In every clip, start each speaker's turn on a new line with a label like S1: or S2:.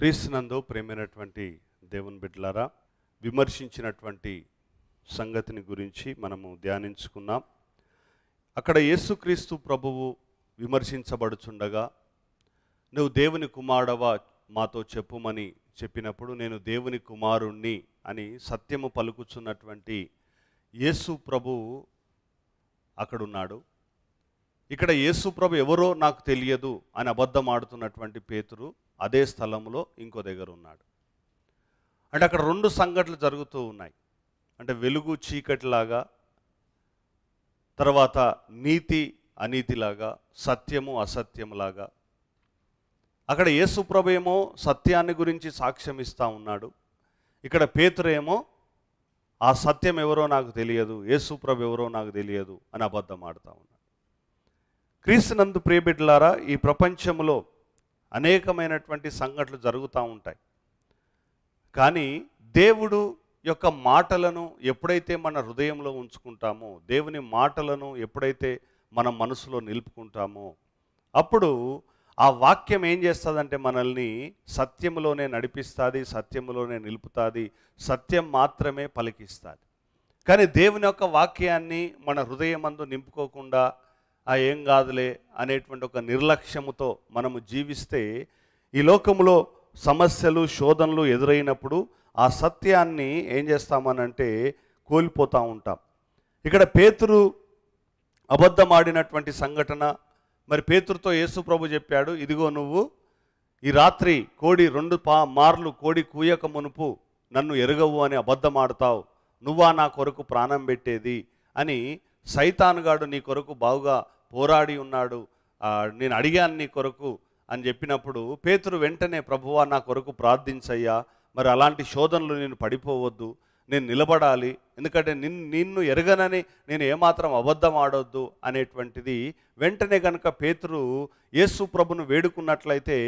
S1: క్రీస్తునందు ప్రేమైనటువంటి దేవుని బిడ్డలారా విమర్శించినటువంటి సంగతిని గురించి మనము ధ్యానించుకున్నాం అక్కడ యేసుక్రీస్తు ప్రభువు విమర్శించబడుచుండగా నువ్వు దేవుని కుమారుడవా మాతో చెప్పుమని చెప్పినప్పుడు నేను దేవుని కుమారుణ్ణి అని సత్యము పలుకుచున్నటువంటి యేసు ప్రభువు అక్కడున్నాడు ఇక్కడ యేసు ప్రభు ఎవరో నాకు తెలియదు అని అబద్ధం ఆడుతున్నటువంటి పేతురు అదే స్థలంలో ఇంకో దగ్గర ఉన్నాడు అంటే అక్కడ రెండు సంఘటనలు జరుగుతూ ఉన్నాయి అంటే వెలుగు చీకటిలాగా తర్వాత నీతి అనీతిలాగా సత్యము అసత్యంలాగా అక్కడ యేసుప్రభు ఏమో సత్యాన్ని గురించి సాక్ష్యం ఇస్తూ ఉన్నాడు ఇక్కడ పేతురేమో ఆ సత్యం ఎవరో నాకు తెలియదు యేసుప్రభు ఎవరో నాకు తెలియదు అని అబద్ధం ఆడుతూ ఉన్నాడు క్రీస్తునందు ప్రియబిడ్లారా ఈ ప్రపంచంలో అనేకమైనటువంటి సంఘటనలు జరుగుతూ ఉంటాయి కానీ దేవుడు యొక్క మాటలను ఎప్పుడైతే మన హృదయంలో ఉంచుకుంటామో దేవుని మాటలను ఎప్పుడైతే మన మనసులో నిలుపుకుంటామో అప్పుడు ఆ వాక్యం ఏం చేస్తుందంటే మనల్ని సత్యంలోనే నడిపిస్తుంది సత్యంలోనే నిలుపుతుంది సత్యం మాత్రమే పలికిస్తుంది కానీ దేవుని యొక్క వాక్యాన్ని మన హృదయమందు నింపుకోకుండా ఆ ఏం కాదులే అనేటువంటి ఒక నిర్లక్ష్యముతో మనము జీవిస్తే ఈ లోకంలో సమస్యలు శోధనలు ఎదురైనప్పుడు ఆ సత్యాన్ని ఏం చేస్తామనంటే కోల్పోతూ ఉంటాం ఇక్కడ పేతురు అబద్ధమాడినటువంటి సంఘటన మరి పేతురుతో యేసు ప్రభు చెప్పాడు ఇదిగో నువ్వు ఈ రాత్రి కోడి రెండు పా మార్లు కోడి కూయక మునుపు నన్ను ఎరగవు అని అబద్ధమాడతావు నువ్వా నా కొరకు ప్రాణం పెట్టేది అని సైతానుగాడు నీ కొరకు బావుగా పోరాడి ఉన్నాడు నేను అడిగాను నీ కొరకు అని చెప్పినప్పుడు పేతురు వెంటనే ప్రభువా నా కొరకు ప్రార్థించయ్యా మరి అలాంటి శోధనలు నేను పడిపోవద్దు నేను నిలబడాలి ఎందుకంటే నిన్ను నిన్ను ఎరగనని నేను ఏమాత్రం అబద్ధం ఆడొద్దు అనేటువంటిది వెంటనే కనుక పేతురు యేసు ప్రభును వేడుకున్నట్లయితే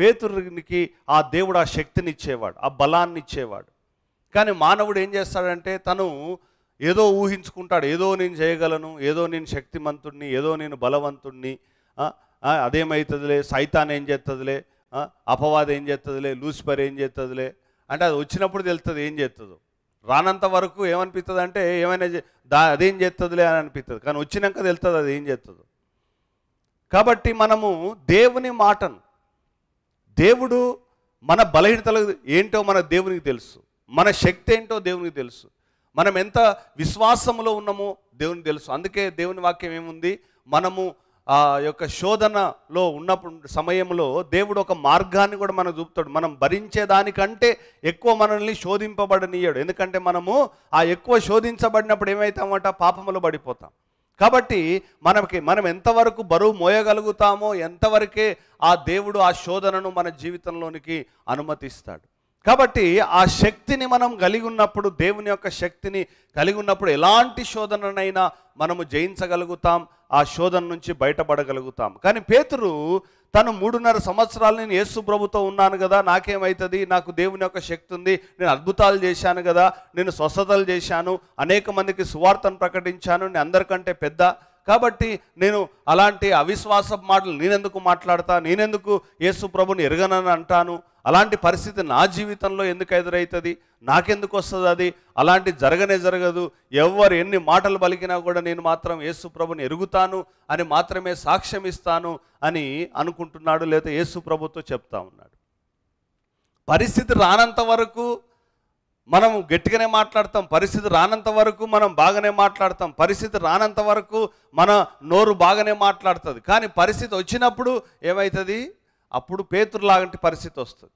S1: పేతురికి ఆ దేవుడు ఆ శక్తినిచ్చేవాడు ఆ బలాన్ని ఇచ్చేవాడు కానీ మానవుడు ఏం చేస్తాడంటే తను ఏదో ఊహించుకుంటాడు ఏదో నేను చేయగలను ఏదో నేను శక్తిమంతుణ్ణి ఏదో నేను బలవంతుణ్ణి అదేమవుతుందిలే సైతాన్ ఏం చేస్తుందిలే అపవాదం ఏం చేస్తుందిలే లూసిఫర్ ఏం చేస్తుందిలే అంటే అది వచ్చినప్పుడు తెలుస్తుంది ఏం చేస్తుందో రానంత వరకు ఏమనిపిస్తుంది అంటే ఏమైనా దా అదేం చేస్తుందిలే అని అనిపిస్తుంది కానీ వచ్చినాక తెలుస్తుంది అది ఏం చేస్తుందో కాబట్టి మనము దేవుని మాటను దేవుడు మన బలహీనతలు ఏంటో మన దేవునికి తెలుసు మన శక్తి ఏంటో దేవునికి తెలుసు మనం ఎంత విశ్వాసంలో ఉన్నామో దేవుని తెలుసు అందుకే దేవుని వాక్యం ఏముంది మనము ఆ యొక్క శోధనలో ఉన్నప్పుడు సమయంలో దేవుడు ఒక మార్గాన్ని కూడా మనకు చూపుతాడు మనం భరించే దానికంటే ఎక్కువ మనల్ని శోధింపబడనీయాడు ఎందుకంటే మనము ఆ ఎక్కువ శోధించబడినప్పుడు ఏమవుతామంట పాపములు పడిపోతాం కాబట్టి మనకి మనం ఎంతవరకు బరువు మోయగలుగుతామో ఎంతవరకే ఆ దేవుడు ఆ శోధనను మన జీవితంలోనికి అనుమతిస్తాడు కాబట్టి ఆ శక్తిని మనం కలిగి ఉన్నప్పుడు దేవుని యొక్క శక్తిని కలిగి ఉన్నప్పుడు ఎలాంటి శోధననైనా మనము జయించగలుగుతాం ఆ శోధన నుంచి బయటపడగలుగుతాం కానీ పేతురు తను మూడున్నర సంవత్సరాలు నేను యేసు ప్రభుతో ఉన్నాను కదా నాకేమవుతుంది నాకు దేవుని యొక్క శక్తి ఉంది నేను అద్భుతాలు చేశాను కదా నేను స్వస్థతలు చేశాను అనేక మందికి సువార్తను ప్రకటించాను నేను అందరికంటే పెద్ద కాబట్టి నేను అలాంటి అవిశ్వాస మాటలు నేనెందుకు మాట్లాడతా నేనెందుకు యేసు ప్రభుని ఎరగనని అంటాను అలాంటి పరిస్థితి నా జీవితంలో ఎందుకు ఎదురవుతుంది నాకెందుకు వస్తుంది అది అలాంటి జరగనే జరగదు ఎవరు ఎన్ని మాటలు పలికినా కూడా నేను మాత్రం యేసు ప్రభుని ఎరుగుతాను అని మాత్రమే సాక్ష్యం ఇస్తాను అని అనుకుంటున్నాడు లేదా యేసు ప్రభుతో చెప్తా ఉన్నాడు పరిస్థితి రానంత వరకు మనం గట్టిగానే మాట్లాడతాం పరిస్థితి రానంత వరకు మనం బాగానే మాట్లాడతాం పరిస్థితి రానంత వరకు మన నోరు బాగానే మాట్లాడుతుంది కానీ పరిస్థితి వచ్చినప్పుడు ఏమవుతుంది అప్పుడు పేతురు లాంటి పరిస్థితి వస్తుంది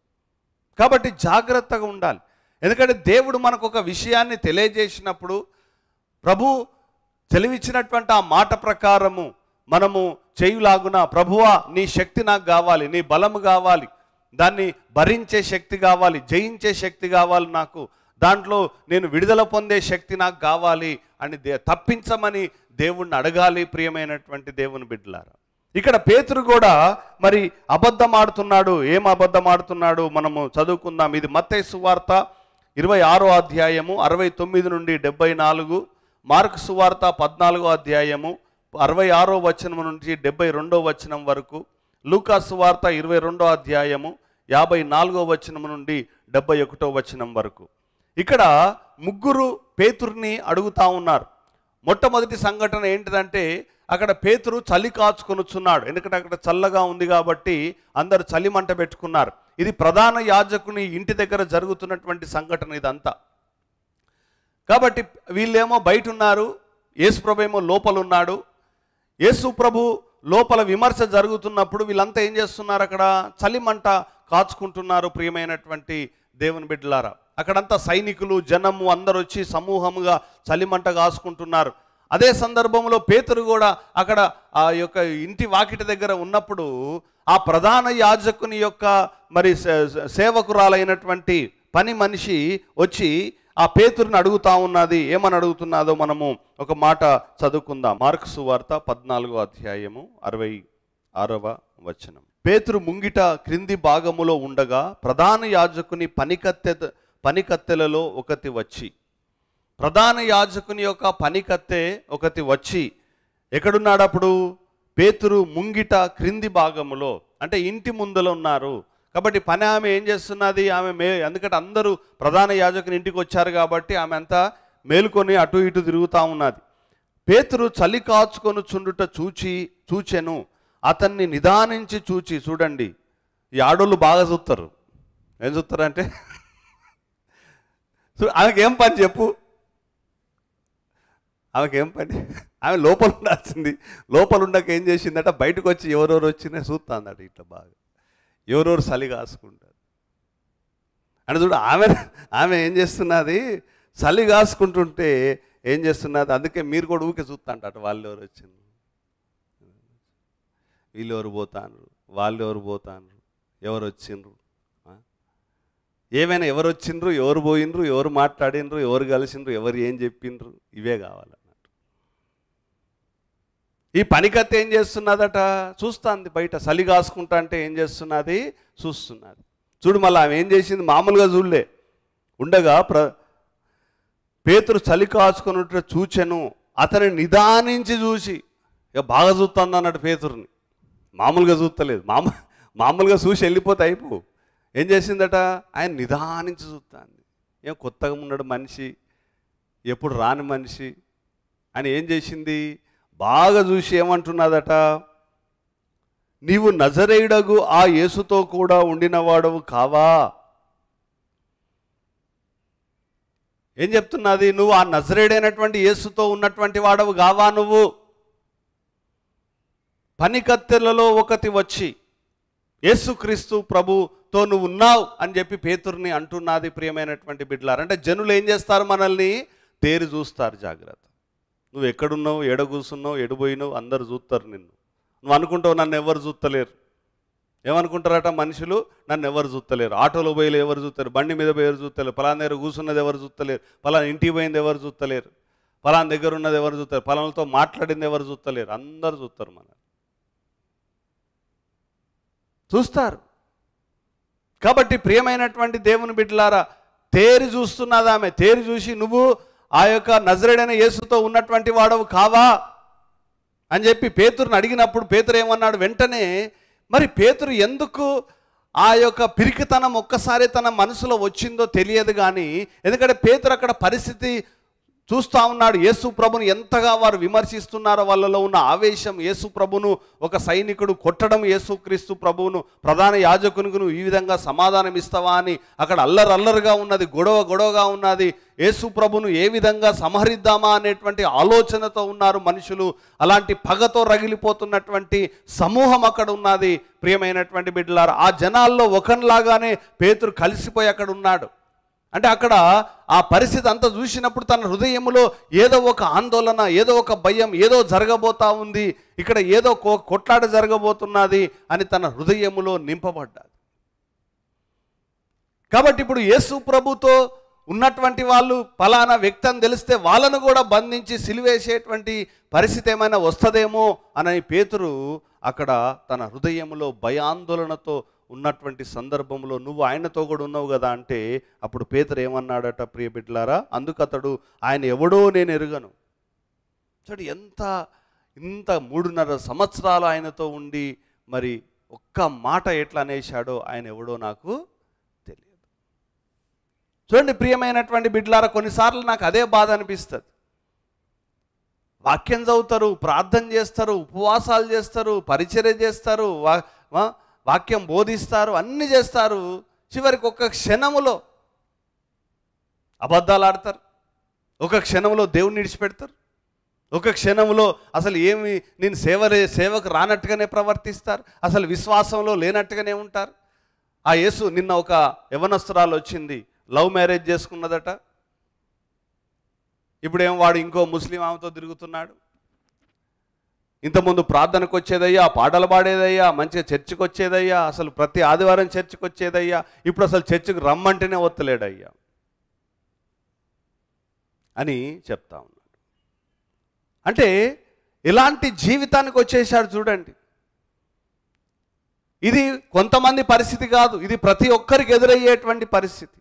S1: కాబట్టి జాగ్రత్తగా ఉండాలి ఎందుకంటే దేవుడు మనకు ఒక విషయాన్ని తెలియజేసినప్పుడు ప్రభు తెలివిచ్చినటువంటి ఆ మాట ప్రకారము మనము చేయులాగున ప్రభువా నీ శక్తి నాకు కావాలి నీ బలము కావాలి దాన్ని భరించే శక్తి కావాలి జయించే శక్తి కావాలి నాకు దాంట్లో నేను విడుదల పొందే శక్తి నాకు కావాలి అని దే తప్పించమని దేవుణ్ణి అడగాలి ప్రియమైనటువంటి దేవుని బిడ్డలారు ఇక్కడ పేతురు కూడా మరి అబద్ధం ఆడుతున్నాడు ఏం అబద్ధం ఆడుతున్నాడు మనము చదువుకుందాం ఇది మత్తే సువార్త ఇరవై ఆరో అధ్యాయము అరవై తొమ్మిది నుండి డెబ్బై నాలుగు మార్క్ సువార్త పద్నాలుగో అధ్యాయము అరవై ఆరో వచనం నుంచి డెబ్బై రెండో వచనం వరకు లూకా సువార్త ఇరవై రెండో అధ్యాయము యాభై నాలుగో వచనం నుండి డెబ్బై ఒకటో వచనం వరకు ఇక్కడ ముగ్గురు పేతుర్ని అడుగుతా ఉన్నారు మొట్టమొదటి సంఘటన ఏంటిదంటే అక్కడ పేతురు చలి కాచుకొనుచున్నాడు ఎందుకంటే అక్కడ చల్లగా ఉంది కాబట్టి అందరు చలి మంట పెట్టుకున్నారు ఇది ప్రధాన యాజకుని ఇంటి దగ్గర జరుగుతున్నటువంటి సంఘటన ఇదంతా కాబట్టి వీళ్ళేమో బయట ఉన్నారు యేసుప్రభు ఏమో లోపల ఉన్నాడు యేసు ప్రభు లోపల విమర్శ జరుగుతున్నప్పుడు వీళ్ళంతా ఏం చేస్తున్నారు అక్కడ చలిమంట కాచుకుంటున్నారు ప్రియమైనటువంటి దేవుని బిడ్డలారా అక్కడంతా సైనికులు జనము అందరు వచ్చి సమూహముగా చలిమంట కాసుకుంటున్నారు అదే సందర్భంలో పేతురు కూడా అక్కడ ఆ యొక్క ఇంటి వాకిటి దగ్గర ఉన్నప్పుడు ఆ ప్రధాన యాజకుని యొక్క మరి సేవకురాలైనటువంటి పని మనిషి వచ్చి ఆ పేతురిని అడుగుతా ఉన్నది ఏమని అడుగుతున్నాదో మనము ఒక మాట చదువుకుందాం మార్క్స్ వార్త పద్నాలుగో అధ్యాయము అరవై ఆరవ వచనం పేతురు ముంగిట క్రింది భాగములో ఉండగా ప్రధాన యాజకుని పనికత్తె పనికత్తెలలో ఒకటి వచ్చి ప్రధాన యాజకుని యొక్క పనికత్తె ఒకటి వచ్చి ఎక్కడున్నాడప్పుడు పేతురు ముంగిట క్రింది భాగములో అంటే ఇంటి ముందులో ఉన్నారు కాబట్టి పని ఆమె ఏం చేస్తున్నది ఆమె మే ఎందుకంటే అందరూ ప్రధాన యాజకుని ఇంటికి వచ్చారు కాబట్టి ఆమె అంతా మేలుకొని అటు ఇటు తిరుగుతూ ఉన్నది పేతురు చలి కాచుకొని చుండుట చూచి చూచెను అతన్ని నిదానించి చూచి చూడండి ఈ ఆడోళ్ళు బాగా చూస్తారు ఏం చూస్తారంటే ఆమెకేం పని చెప్పు ఆమెకేం పని ఆమె లోపల ఉండాల్సింది లోపల ఉండక ఏం చేసిందట బయటకు వచ్చి ఎవరెవరు వచ్చినా చూస్తుందట ఇట్లా బాగా ఎవరెవరు చలి కాసుకుంటారు అంటే చూడు ఆమె ఆమె ఏం చేస్తున్నది చలి కాసుకుంటుంటే ఏం చేస్తున్నది అందుకే మీరు కూడా ఊకే చూస్తుంటాట వాళ్ళు ఎవరు వచ్చింది వీళ్ళు ఎవరు పోతాను వాళ్ళు ఎవరు పోతాను ఎవరు వచ్చిండ్రు ఏమైనా ఎవరు వచ్చిండ్రు ఎవరు పోయినరు ఎవరు మాట్లాడినరు ఎవరు కలిసిండ్రు ఎవరు ఏం చెప్పిండ్రు ఇవే కావాలన్నట్టు ఈ పనికత్త ఏం చేస్తున్నదట చూస్తుంది బయట చలి కాసుకుంటా అంటే ఏం చేస్తున్నది చూస్తున్నది చూడు మళ్ళీ ఆమె ఏం చేసింది మామూలుగా చూడలే ఉండగా ప్ర పేతురు చలి కాచుకున్నట్టు చూచెను అతని నిదానించి చూసి ఇక బాగా చూస్తుంది అన్నట్టు పేతురుని మామూలుగా చూస్తలేదు మామూలు మామూలుగా చూసి వెళ్ళిపోతే అయిపో ఏం చేసిందట ఆయన నిదానించి చూస్తాంది ఏం కొత్తగా ఉన్నాడు మనిషి ఎప్పుడు రాని మనిషి అని ఏం చేసింది బాగా చూసి ఏమంటున్నదట నీవు నజరేయుడగు ఆ యేసుతో కూడా ఉండినవాడవు కావా ఏం చెప్తున్నది నువ్వు ఆ నజరేడైనటువంటి యేసుతో ఉన్నటువంటి వాడవు కావా నువ్వు పనికత్తెలలో ఒకటి వచ్చి యేసుక్రీస్తు ప్రభు తో నువ్వు ఉన్నావు అని చెప్పి పేతుర్ని అంటున్నది ప్రియమైనటువంటి బిడ్డలారు అంటే జనులు ఏం చేస్తారు మనల్ని తేరి చూస్తారు జాగ్రత్త నువ్వు ఎక్కడున్నావు ఎడ కూర్చున్నావు ఎడిపోయినావు అందరు చూస్తారు నిన్ను నువ్వు అనుకుంటావు నన్ను ఎవరు చూస్తలేరు ఏమనుకుంటారట మనుషులు నన్ను ఎవరు చూస్తలేరు ఆటోలో పోయేలు ఎవరు చూస్తారు బండి మీద పోయి ఎవరు చూస్తలేరు పలాన దగ్గర కూర్చున్నది ఎవరు చూస్తలేరు పలాన ఇంటికి పోయింది ఎవరు చూస్తలేరు పలాన దగ్గర ఉన్నది ఎవరు చూస్తారు పలానాతో మాట్లాడింది ఎవరు చూస్తలేరు అందరు చూస్తారు మన చూస్తారు కాబట్టి ప్రియమైనటువంటి దేవుని బిడ్డలారా తేరి చూస్తున్నది ఆమె తేరి చూసి నువ్వు ఆ యొక్క నజరేడైన యేసుతో ఉన్నటువంటి వాడవు కావా అని చెప్పి పేతురుని అడిగినప్పుడు పేతురు ఏమన్నాడు వెంటనే మరి పేతురు ఎందుకు ఆ యొక్క పిరికితనం ఒక్కసారి తన మనసులో వచ్చిందో తెలియదు కానీ ఎందుకంటే పేతురు అక్కడ పరిస్థితి చూస్తూ ఉన్నాడు యేసు ప్రభును ఎంతగా వారు విమర్శిస్తున్నారో వాళ్ళలో ఉన్న ఆవేశం యేసు ప్రభును ఒక సైనికుడు కొట్టడం యేసుక్రీస్తు ప్రభువును ప్రధాన యాజకునికు ఈ విధంగా సమాధానం ఇస్తావా అని అక్కడ అల్లరల్లరుగా ఉన్నది గొడవ గొడవగా ఉన్నది యేసు ప్రభును ఏ విధంగా సంహరిద్దామా అనేటువంటి ఆలోచనతో ఉన్నారు మనుషులు అలాంటి పగతో రగిలిపోతున్నటువంటి సమూహం అక్కడ ఉన్నది ప్రియమైనటువంటి బిడ్డలారు ఆ జనాల్లో ఒకనిలాగానే పేతురు కలిసిపోయి అక్కడ ఉన్నాడు అంటే అక్కడ ఆ పరిస్థితి అంతా చూసినప్పుడు తన హృదయంలో ఏదో ఒక ఆందోళన ఏదో ఒక భయం ఏదో జరగబోతా ఉంది ఇక్కడ ఏదో కొట్లాట జరగబోతున్నది అని తన హృదయములో నింపబడ్డాడు కాబట్టి ఇప్పుడు యేసు ప్రభుతో ఉన్నటువంటి వాళ్ళు ఫలానా వ్యక్తి అని తెలిస్తే వాళ్ళను కూడా బంధించి సిలివేసేటువంటి పరిస్థితి ఏమైనా వస్తుందేమో అని పేతురు అక్కడ తన హృదయంలో భయాందోళనతో ఉన్నటువంటి సందర్భంలో నువ్వు ఆయనతో కూడా ఉన్నావు కదా అంటే అప్పుడు పేదరు ఏమన్నాడట ప్రియ బిడ్లారా అందుకు అతడు ఆయన ఎవడో నేను ఎరుగను చూడు ఎంత ఇంత మూడున్నర సంవత్సరాలు ఆయనతో ఉండి మరి ఒక్క మాట ఎట్లా అనేశాడో ఆయన ఎవడో నాకు తెలియదు చూడండి ప్రియమైనటువంటి బిడ్లారా కొన్నిసార్లు నాకు అదే బాధ అనిపిస్తుంది వాక్యం చదువుతారు ప్రార్థన చేస్తారు ఉపవాసాలు చేస్తారు పరిచర్య చేస్తారు వాక్యం బోధిస్తారు అన్ని చేస్తారు చివరికి ఒక్క క్షణములో అబద్ధాలు ఆడతారు ఒక క్షణంలో దేవుణ్ణి విడిచిపెడతారు ఒక క్షణంలో అసలు ఏమి నేను సేవలే సేవకు రానట్టుగానే ప్రవర్తిస్తారు అసలు విశ్వాసంలో లేనట్టుగానే ఉంటారు ఆ యేసు నిన్న ఒక యవనస్త్రాలు వచ్చింది లవ్ మ్యారేజ్ చేసుకున్నదట ఇప్పుడేం వాడు ఇంకో ముస్లిం ఆమెతో తిరుగుతున్నాడు ఇంతకుముందు ప్రార్థనకు వచ్చేదయ్యా పాటలు పాడేదయ్యా మంచిగా చర్చికి వచ్చేదయ్యా అసలు ప్రతి ఆదివారం చర్చికి వచ్చేదయ్యా ఇప్పుడు అసలు చర్చికి రమ్మంటేనే వత్తలేడయ్యా అని చెప్తా ఉన్నాడు అంటే ఇలాంటి జీవితానికి వచ్చేసాడు చూడండి ఇది కొంతమంది పరిస్థితి కాదు ఇది ప్రతి ఒక్కరికి ఎదురయ్యేటువంటి పరిస్థితి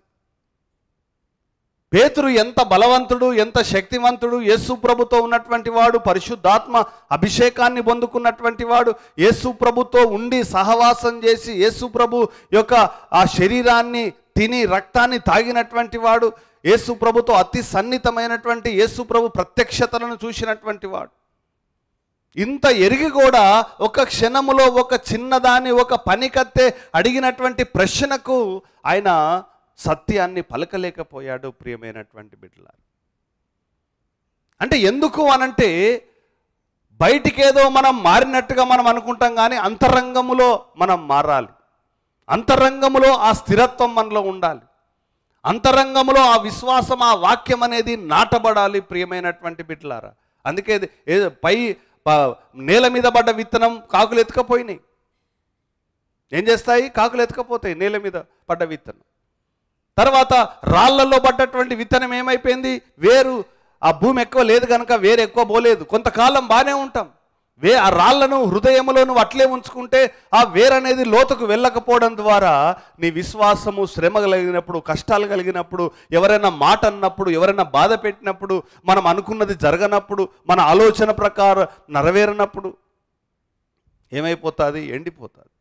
S1: పేతురు ఎంత బలవంతుడు ఎంత శక్తివంతుడు యేసు ప్రభుతో ఉన్నటువంటి వాడు పరిశుద్ధాత్మ అభిషేకాన్ని పొందుకున్నటువంటి వాడు యేసు ప్రభుతో ఉండి సహవాసం చేసి యేసు ప్రభు యొక్క ఆ శరీరాన్ని తిని రక్తాన్ని తాగినటువంటి వాడు యేసు ప్రభుతో అతి సన్నిహితమైనటువంటి యేసు ప్రభు ప్రత్యక్షతలను చూసినటువంటి వాడు ఇంత ఎరిగి కూడా ఒక క్షణములో ఒక చిన్నదాన్ని ఒక పనికత్తే అడిగినటువంటి ప్రశ్నకు ఆయన సత్యాన్ని పలకలేకపోయాడు ప్రియమైనటువంటి బిడ్డల అంటే ఎందుకు అనంటే బయటికేదో మనం మారినట్టుగా మనం అనుకుంటాం కానీ అంతరంగములో మనం మారాలి అంతరంగములో ఆ స్థిరత్వం మనలో ఉండాలి అంతరంగములో ఆ విశ్వాసం ఆ వాక్యం అనేది నాటబడాలి ప్రియమైనటువంటి బిడ్డలారా అందుకే ఏదో పై నేల మీద పడ్డ విత్తనం కాకులు ఎత్తుకపోయినాయి ఏం చేస్తాయి కాకులు ఎత్తుకపోతాయి నేల మీద పడ్డ విత్తనం తర్వాత రాళ్లలో పడ్డటువంటి విత్తనం ఏమైపోయింది వేరు ఆ భూమి ఎక్కువ లేదు కనుక వేరు ఎక్కువ పోలేదు కొంతకాలం బాగానే ఉంటాం వే ఆ రాళ్లను హృదయంలో నువ్వు అట్లే ఉంచుకుంటే ఆ వేరనేది లోతుకు వెళ్ళకపోవడం ద్వారా నీ విశ్వాసము శ్రమ కలిగినప్పుడు కష్టాలు కలిగినప్పుడు ఎవరైనా మాట అన్నప్పుడు ఎవరైనా బాధ పెట్టినప్పుడు మనం అనుకున్నది జరగనప్పుడు మన ఆలోచన ప్రకారం నెరవేరినప్పుడు ఏమైపోతుంది ఎండిపోతుంది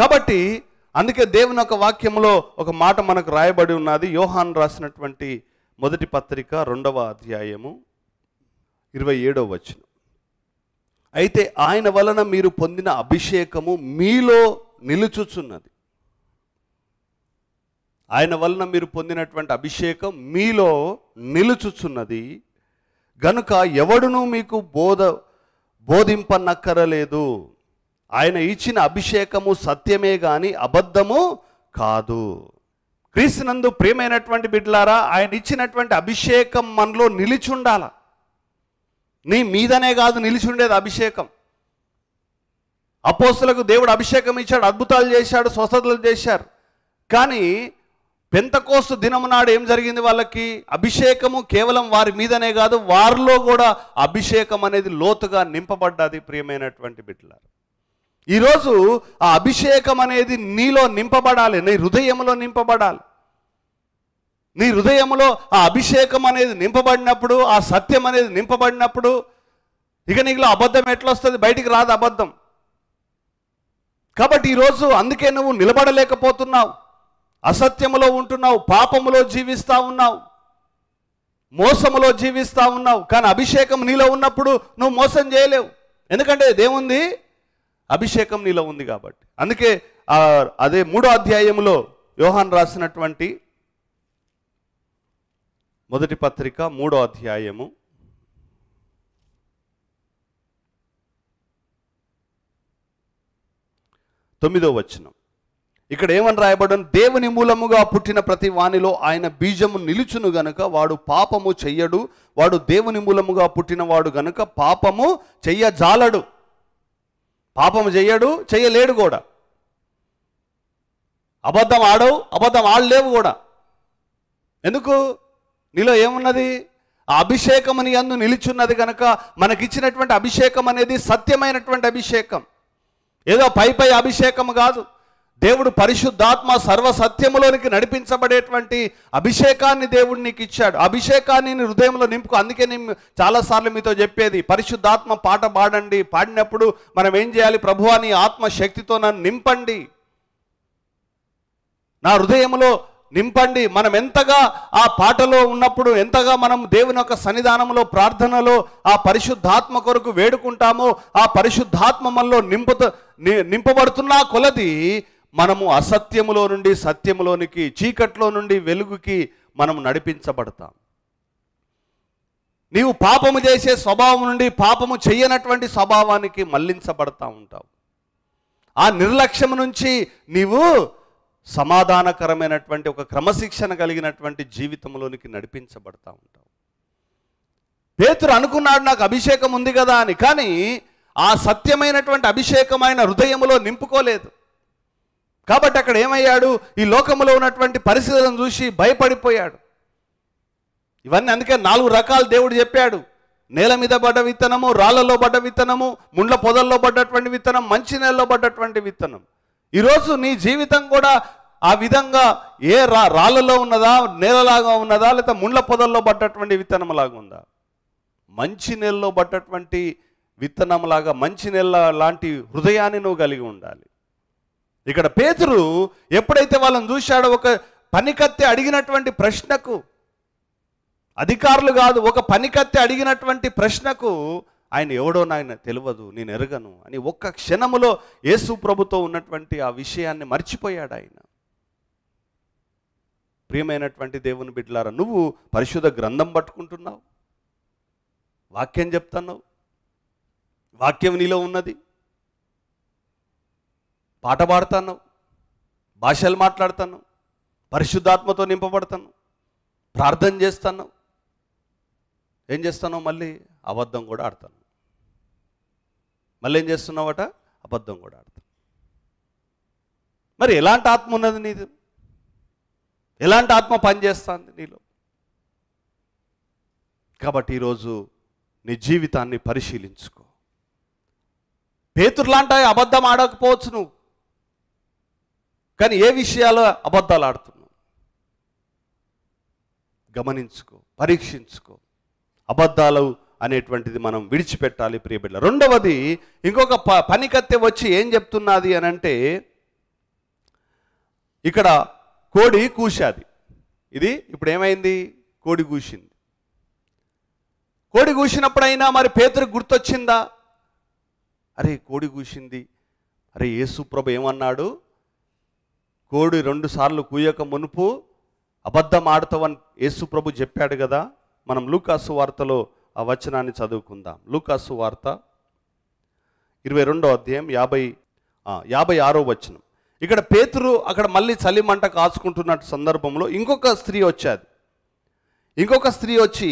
S1: కాబట్టి అందుకే దేవుని యొక్క వాక్యంలో ఒక మాట మనకు రాయబడి ఉన్నది యోహాన్ రాసినటువంటి మొదటి పత్రిక రెండవ అధ్యాయము ఇరవై ఏడవ వచనం అయితే ఆయన వలన మీరు పొందిన అభిషేకము మీలో నిలుచుచున్నది ఆయన వలన మీరు పొందినటువంటి అభిషేకం మీలో నిలుచుచున్నది గనుక ఎవడునూ మీకు బోధ బోధింపనక్కరలేదు ఆయన ఇచ్చిన అభిషేకము సత్యమే కానీ అబద్ధము కాదు క్రీస్తునందు ప్రియమైనటువంటి బిడ్డలారా ఆయన ఇచ్చినటువంటి అభిషేకం మనలో నిలిచుండాల నీ మీదనే కాదు నిలిచుండేది అభిషేకం అపోస్తులకు దేవుడు అభిషేకం ఇచ్చాడు అద్భుతాలు చేశాడు స్వస్థతలు చేశారు కానీ పెంతకోస్తు దినము నాడు ఏం జరిగింది వాళ్ళకి అభిషేకము కేవలం వారి మీదనే కాదు వారిలో కూడా అభిషేకం అనేది లోతుగా నింపబడ్డది ప్రియమైనటువంటి బిడ్డలారు ఈరోజు ఆ అభిషేకం అనేది నీలో నింపబడాలి నీ హృదయంలో నింపబడాలి నీ హృదయంలో ఆ అభిషేకం అనేది నింపబడినప్పుడు ఆ సత్యం అనేది నింపబడినప్పుడు ఇక నీకులో అబద్ధం ఎట్లా వస్తుంది బయటికి రాదు అబద్ధం కాబట్టి ఈరోజు అందుకే నువ్వు నిలబడలేకపోతున్నావు అసత్యములో ఉంటున్నావు పాపములో జీవిస్తూ ఉన్నావు మోసములో జీవిస్తూ ఉన్నావు కానీ అభిషేకం నీలో ఉన్నప్పుడు నువ్వు మోసం చేయలేవు ఎందుకంటే దేవుంది అభిషేకం నీలో ఉంది కాబట్టి అందుకే అదే మూడో అధ్యాయంలో యోహాన్ రాసినటువంటి మొదటి పత్రిక మూడో అధ్యాయము తొమ్మిదో వచనం ఇక్కడ ఏమని రాయబడడం దేవుని మూలముగా పుట్టిన ప్రతి వాణిలో ఆయన బీజము నిలుచును గనుక వాడు పాపము చెయ్యడు వాడు దేవుని మూలముగా పుట్టిన వాడు గనుక పాపము చెయ్యజాలడు పాపము చేయడు చేయలేడు కూడా అబద్ధం ఆడవు అబద్ధం ఆడలేవు కూడా ఎందుకు నీలో ఏమున్నది ఆ అభిషేకం అని అందు నిలిచున్నది కనుక మనకిచ్చినటువంటి అభిషేకం అనేది సత్యమైనటువంటి అభిషేకం ఏదో పై పై అభిషేకం కాదు దేవుడు పరిశుద్ధాత్మ సర్వసత్యములోనికి నడిపించబడేటువంటి అభిషేకాన్ని దేవుడు నీకు ఇచ్చాడు అభిషేకాన్ని హృదయంలో నింపుకు అందుకే నేను చాలాసార్లు మీతో చెప్పేది పరిశుద్ధాత్మ పాట పాడండి పాడినప్పుడు మనం ఏం చేయాలి ప్రభు అని ఆత్మ శక్తితో నన్ను నింపండి నా హృదయంలో నింపండి మనం ఎంతగా ఆ పాటలో ఉన్నప్పుడు ఎంతగా మనం దేవుని యొక్క సన్నిధానంలో ప్రార్థనలో ఆ పరిశుద్ధాత్మ కొరకు వేడుకుంటామో ఆ పరిశుద్ధాత్మ మనలో నింపుత నింపబడుతున్న కొలది మనము అసత్యములో నుండి సత్యములోనికి చీకట్లో నుండి వెలుగుకి మనము నడిపించబడతాం నీవు పాపము చేసే స్వభావం నుండి పాపము చేయనటువంటి స్వభావానికి మళ్లించబడతా ఉంటావు ఆ నిర్లక్ష్యం నుంచి నీవు సమాధానకరమైనటువంటి ఒక క్రమశిక్షణ కలిగినటువంటి జీవితంలోనికి నడిపించబడతా ఉంటావు పేతురు అనుకున్నాడు నాకు అభిషేకం ఉంది కదా అని కానీ ఆ సత్యమైనటువంటి అభిషేకమైన హృదయంలో నింపుకోలేదు కాబట్టి అక్కడ ఏమయ్యాడు ఈ లోకంలో ఉన్నటువంటి పరిస్థితులను చూసి భయపడిపోయాడు ఇవన్నీ అందుకే నాలుగు రకాలు దేవుడు చెప్పాడు నేల మీద పడ్డ విత్తనము రాళ్లలో పడ్డ విత్తనము ముండ్ల పొదల్లో పడ్డటువంటి విత్తనం మంచి నేలలో పడ్డటువంటి విత్తనం ఈరోజు నీ జీవితం కూడా ఆ విధంగా ఏ రా రాళ్ళలో ఉన్నదా నేలలాగా ఉన్నదా లేదా ముండ్ల పొదల్లో పడ్డటువంటి విత్తనంలాగా ఉందా మంచి నెలలో పడ్డటువంటి విత్తనంలాగా మంచి నెల లాంటి హృదయాన్ని నువ్వు కలిగి ఉండాలి ఇక్కడ పేతురు ఎప్పుడైతే వాళ్ళని చూశాడో ఒక పనికత్తె అడిగినటువంటి ప్రశ్నకు అధికారులు కాదు ఒక పనికత్తె అడిగినటువంటి ప్రశ్నకు ఆయన ఎవడో నాయన తెలియదు నేను ఎరగను అని ఒక్క క్షణములో యేసు ప్రభుతో ఉన్నటువంటి ఆ విషయాన్ని మర్చిపోయాడు ఆయన ప్రియమైనటువంటి దేవుని బిడ్డలారా నువ్వు పరిశుధ గ్రంథం పట్టుకుంటున్నావు వాక్యం చెప్తున్నావు వాక్యం నీలో ఉన్నది పాట పాడతాను భాషలు మాట్లాడతాను పరిశుద్ధాత్మతో నింపబడతాను ప్రార్థన చేస్తాను ఏం చేస్తానో మళ్ళీ అబద్ధం కూడా ఆడతాను మళ్ళీ ఏం చేస్తున్నావట అబద్ధం కూడా ఆడతాను మరి ఎలాంటి ఆత్మ ఉన్నది నీది ఎలాంటి ఆత్మ పనిచేస్తుంది నీలో కాబట్టి ఈరోజు నీ జీవితాన్ని పరిశీలించుకో పేతురులాంటి అబద్ధం ఆడకపోవచ్చు నువ్వు కానీ ఏ విషయాలు అబద్ధాలు ఆడుతున్నావు గమనించుకో పరీక్షించుకో అబద్ధాలు అనేటువంటిది మనం విడిచిపెట్టాలి ప్రియబిడ్డ రెండవది ఇంకొక ప పనికత్తె వచ్చి ఏం చెప్తున్నది అని అంటే ఇక్కడ కోడి కూశాది ఇది ఇప్పుడు ఏమైంది కోడి కూసింది కోడి కూసినప్పుడైనా మరి పేతురికి గుర్తొచ్చిందా అరే కోడి కూసింది అరే యేసుప్రభ ఏమన్నాడు కోడి రెండు సార్లు కూయక మునుపు అబద్ధం ఆడతావని యేసు ప్రభు చెప్పాడు కదా మనం లూకాసు వార్తలో ఆ వచనాన్ని చదువుకుందాం లూకాసు వార్త ఇరవై రెండో అధ్యాయం యాభై యాభై ఆరో వచనం ఇక్కడ పేతురు అక్కడ మళ్ళీ చలి మంట కాచుకుంటున్న సందర్భంలో ఇంకొక స్త్రీ వచ్చాది ఇంకొక స్త్రీ వచ్చి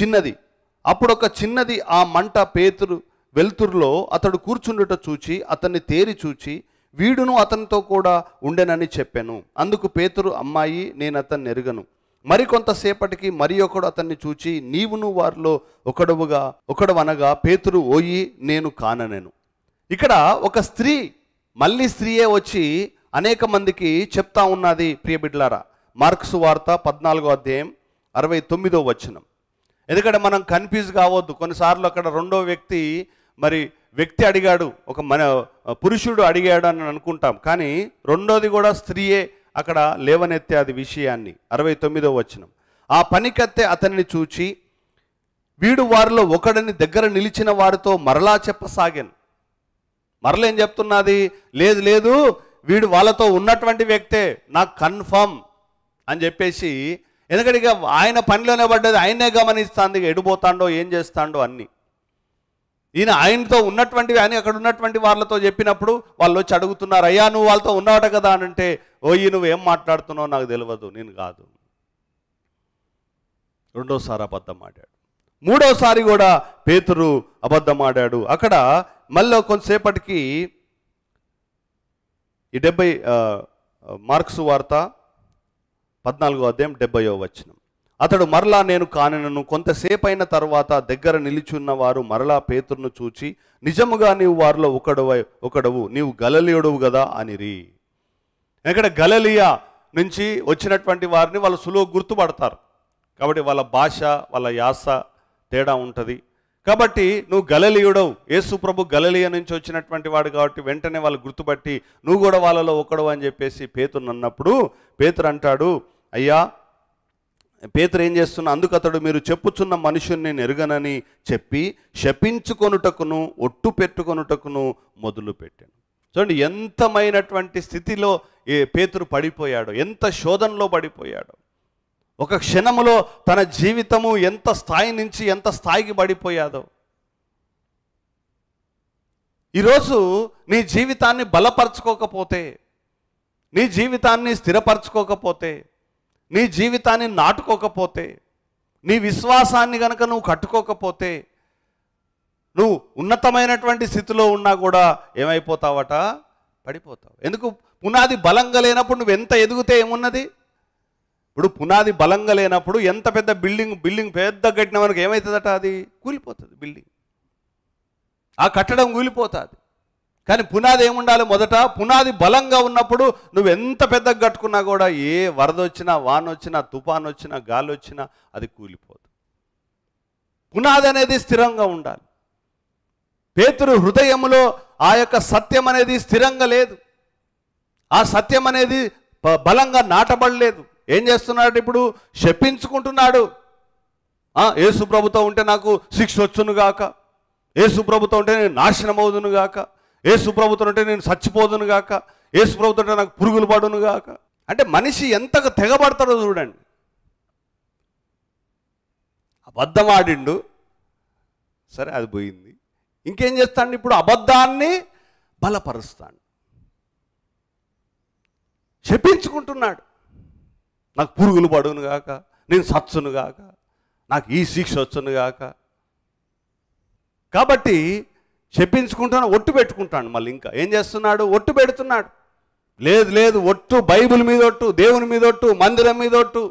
S1: చిన్నది అప్పుడు ఒక చిన్నది ఆ మంట పేతురు వెలుతురులో అతడు కూర్చుండుట చూచి అతన్ని తేరి చూచి వీడును అతనితో కూడా ఉండెనని చెప్పాను అందుకు పేతురు అమ్మాయి నేను అతన్ని ఎరుగను మరి కొంతసేపటికి మరి ఒకడు అతన్ని చూచి నీవును వారిలో ఒకడవుగా ఒకడవనగా పేతురు ఓయి నేను కాననేను ఇక్కడ ఒక స్త్రీ మళ్ళీ స్త్రీయే వచ్చి అనేక మందికి చెప్తా ఉన్నది ప్రియబిడ్లారా మార్క్స్ వార్త పద్నాలుగో అధ్యాయం అరవై తొమ్మిదో వచనం ఎందుకంటే మనం కన్ఫ్యూజ్ కావద్దు కొన్నిసార్లు అక్కడ రెండో వ్యక్తి మరి వ్యక్తి అడిగాడు ఒక మన పురుషుడు అడిగాడు అని అనుకుంటాం కానీ రెండోది కూడా స్త్రీయే అక్కడ లేవనెత్తే అది విషయాన్ని అరవై తొమ్మిదో వచ్చినం ఆ పనికత్తె అతనిని చూచి వీడు వారిలో ఒకడిని దగ్గర నిలిచిన వారితో మరలా చెప్పసాగాను మరలేం చెప్తున్నది లేదు లేదు వీడు వాళ్ళతో ఉన్నటువంటి వ్యక్తే నాకు కన్ఫర్మ్ అని చెప్పేసి ఎందుకంటే ఇక ఆయన పనిలోనే పడ్డది ఆయనే గమనిస్తాంది ఎడిపోతాడో ఏం చేస్తాడో అన్నీ ఈయన ఆయనతో ఉన్నటువంటివి ఆయన అక్కడ ఉన్నటువంటి వాళ్ళతో చెప్పినప్పుడు వాళ్ళు వచ్చి అడుగుతున్నారు అయ్యా నువ్వు వాళ్ళతో ఉన్నావట కదా అని అంటే ఓయి నువ్వేం మాట్లాడుతున్నావు నాకు తెలియదు నేను కాదు రెండోసారి అబద్ధం ఆడాడు మూడోసారి కూడా పేతురు అబద్ధం ఆడాడు అక్కడ మళ్ళీ కొంతసేపటికి ఈ డెబ్బై మార్క్స్ వార్త పద్నాలుగో అధ్యాయం డెబ్బయో వచ్చిన అతడు మరలా నేను కానినను కొంతసేపు అయిన తర్వాత దగ్గర నిలిచున్న వారు మరలా పేతురును చూచి నిజముగా నీవు వారిలో ఒకడవై ఒకడవు నీవు గలలియుడవు కదా అనిరి ఎక్కడ గలలియా నుంచి వచ్చినటువంటి వారిని వాళ్ళు సులువు గుర్తుపడతారు కాబట్టి వాళ్ళ భాష వాళ్ళ యాస తేడా ఉంటుంది కాబట్టి నువ్వు గలలీయుడవు యేసు ప్రభు నుంచి వచ్చినటువంటి వాడు కాబట్టి వెంటనే వాళ్ళు గుర్తుపట్టి నువ్వు కూడా వాళ్ళలో ఒకడు అని చెప్పేసి పేతురు అన్నప్పుడు పేతురు అంటాడు అయ్యా పేతురు ఏం చేస్తున్నా అందుకు అతడు మీరు చెప్పుచున్న మనుషుని నేను ఎరుగనని చెప్పి శపించుకొనుటకును ఒట్టు పెట్టుకొనుటకును మొదలు పెట్టాను చూడండి ఎంతమైనటువంటి స్థితిలో ఏ పేతురు పడిపోయాడు ఎంత శోధనలో పడిపోయాడు ఒక క్షణములో తన జీవితము ఎంత స్థాయి నుంచి ఎంత స్థాయికి పడిపోయాదో ఈరోజు నీ జీవితాన్ని బలపరచుకోకపోతే నీ జీవితాన్ని స్థిరపరచుకోకపోతే నీ జీవితాన్ని నాటుకోకపోతే నీ విశ్వాసాన్ని గనక నువ్వు కట్టుకోకపోతే నువ్వు ఉన్నతమైనటువంటి స్థితిలో ఉన్నా కూడా ఏమైపోతావట పడిపోతావు ఎందుకు పునాది బలంగా లేనప్పుడు నువ్వు ఎంత ఎదుగుతే ఏమున్నది ఇప్పుడు పునాది బలంగా లేనప్పుడు ఎంత పెద్ద బిల్డింగ్ బిల్డింగ్ పెద్ద కట్టిన మనకు ఏమవుతుందట అది కూలిపోతుంది బిల్డింగ్ ఆ కట్టడం కూలిపోతుంది కానీ పునాది ఏముండాలి మొదట పునాది బలంగా ఉన్నప్పుడు నువ్వు ఎంత పెద్ద కట్టుకున్నా కూడా ఏ వరద వచ్చినా వాన వచ్చినా తుఫాన్ వచ్చినా గాలి వచ్చినా అది కూలిపోదు పునాది అనేది స్థిరంగా ఉండాలి పేతురు హృదయంలో ఆ యొక్క సత్యం అనేది స్థిరంగా లేదు ఆ సత్యం అనేది బలంగా నాటబడలేదు ఏం చేస్తున్నాడు ఇప్పుడు శపించుకుంటున్నాడు ఏసు ప్రభుతో ఉంటే నాకు శిక్ష వచ్చును గాక ఏసు ప్రభుతో ఉంటే నేను నాశనం అవుదును గాక ఏసు ప్రభుత్వం అంటే నేను చచ్చిపోదును గాక ఏసు ప్రభుత్వం అంటే నాకు పురుగులు పడును గాక అంటే మనిషి ఎంతగా తెగబడతాడో చూడండి అబద్ధం ఆడిండు సరే అది పోయింది ఇంకేం చేస్తాడు ఇప్పుడు అబద్ధాన్ని బలపరుస్తాడు చెప్పించుకుంటున్నాడు నాకు పురుగులు పడును గాక నేను సత్సును గాక నాకు ఈ శిక్ష వచ్చును గాక కాబట్టి చెప్పించుకుంటాను ఒట్టు పెట్టుకుంటాను మళ్ళీ ఇంకా ఏం చేస్తున్నాడు ఒట్టు పెడుతున్నాడు లేదు లేదు ఒట్టు బైబిల్ మీద ఒట్టు దేవుని మీద ఒట్టు మందిరం మీద ఒట్టు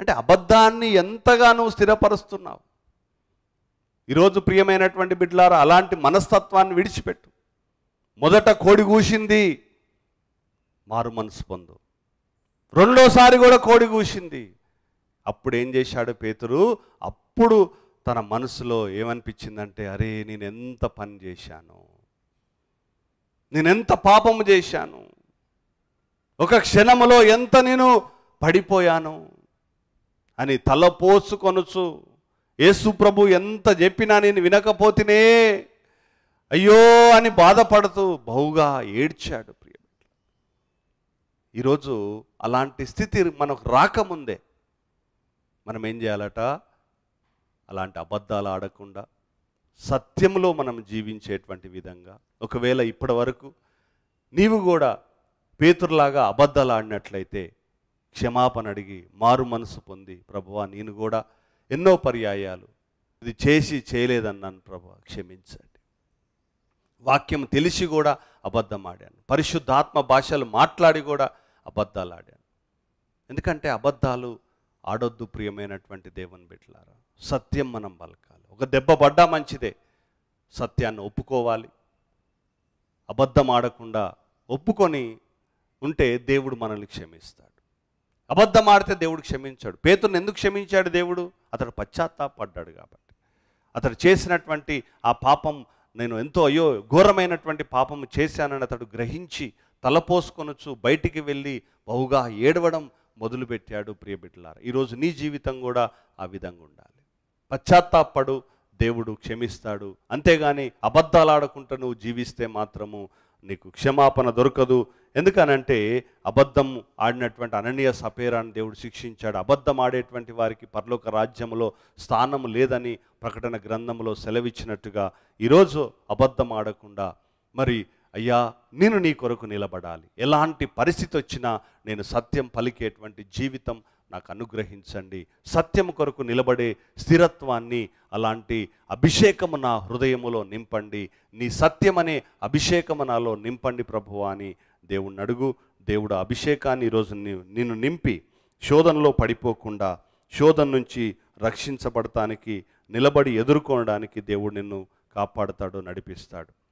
S1: అంటే అబద్ధాన్ని ఎంతగా నువ్వు స్థిరపరుస్తున్నావు ఈరోజు ప్రియమైనటువంటి బిడ్డలారా అలాంటి మనస్తత్వాన్ని విడిచిపెట్టు మొదట కోడి కూసింది మారు మనసు పొందు రెండోసారి కూడా కోడి కూసింది అప్పుడు ఏం చేశాడు పేతురు అప్పుడు తన మనసులో ఏమనిపించిందంటే అరే నేను ఎంత పని చేశాను నేనెంత పాపము చేశాను ఒక క్షణములో ఎంత నేను పడిపోయాను అని తలపోసుకొనుచు యేసు ప్రభు ఎంత చెప్పినా నేను వినకపోతేనే అయ్యో అని బాధపడుతూ బహుగా ఏడ్చాడు ప్రియ ఈరోజు అలాంటి స్థితి మనకు రాకముందే మనం ఏం చేయాలట అలాంటి అబద్ధాలు ఆడకుండా సత్యంలో మనం జీవించేటువంటి విధంగా ఒకవేళ ఇప్పటి వరకు నీవు కూడా పేతురులాగా అబద్ధాలు ఆడినట్లయితే క్షమాపణ అడిగి మారు మనసు పొంది ప్రభువా నేను కూడా ఎన్నో పర్యాయాలు ఇది చేసి చేయలేదన్నాను ప్రభు క్షమించండి వాక్యం తెలిసి కూడా అబద్ధం ఆడాను పరిశుద్ధాత్మ భాషలు మాట్లాడి కూడా అబద్ధాలు ఆడాను ఎందుకంటే అబద్ధాలు ఆడొద్దు ప్రియమైనటువంటి దేవుని బిడ్డలారా సత్యం మనం పలకాలి ఒక దెబ్బ పడ్డా మంచిదే సత్యాన్ని ఒప్పుకోవాలి అబద్ధం ఆడకుండా ఒప్పుకొని ఉంటే దేవుడు మనల్ని క్షమిస్తాడు అబద్ధం ఆడితే దేవుడు క్షమించాడు పేతుని ఎందుకు క్షమించాడు దేవుడు అతడు పశ్చాత్తాపడ్డాడు కాబట్టి అతడు చేసినటువంటి ఆ పాపం నేను ఎంతో అయ్యో ఘోరమైనటువంటి పాపం చేశానని అతడు గ్రహించి తలపోసుకొనొచ్చు బయటికి వెళ్ళి బహుగా ఏడవడం మొదలుపెట్టాడు ప్రియబిడ్డలారు ఈరోజు నీ జీవితం కూడా ఆ విధంగా ఉండాలి పశ్చాత్తాపడు దేవుడు క్షమిస్తాడు అంతేగాని అబద్ధాలు ఆడకుండా నువ్వు జీవిస్తే మాత్రము నీకు క్షమాపణ దొరకదు ఎందుకనంటే అబద్ధం ఆడినటువంటి అననీయ సపేరాన్ని దేవుడు శిక్షించాడు అబద్ధం ఆడేటువంటి వారికి పరలోక రాజ్యంలో స్థానం లేదని ప్రకటన గ్రంథంలో సెలవిచ్చినట్టుగా ఈరోజు అబద్ధం ఆడకుండా మరి అయ్యా నేను నీ కొరకు నిలబడాలి ఎలాంటి పరిస్థితి వచ్చినా నేను సత్యం పలికేటువంటి జీవితం నాకు అనుగ్రహించండి సత్యం కొరకు నిలబడే స్థిరత్వాన్ని అలాంటి అభిషేకము నా హృదయములో నింపండి నీ సత్యమనే అభిషేకము నాలో నింపండి ప్రభువా అని దేవుణ్ణి అడుగు దేవుడు అభిషేకాన్ని ఈరోజు నిన్ను నింపి శోధనలో పడిపోకుండా శోధన నుంచి రక్షించబడటానికి నిలబడి ఎదుర్కొనడానికి దేవుడు నిన్ను కాపాడతాడు నడిపిస్తాడు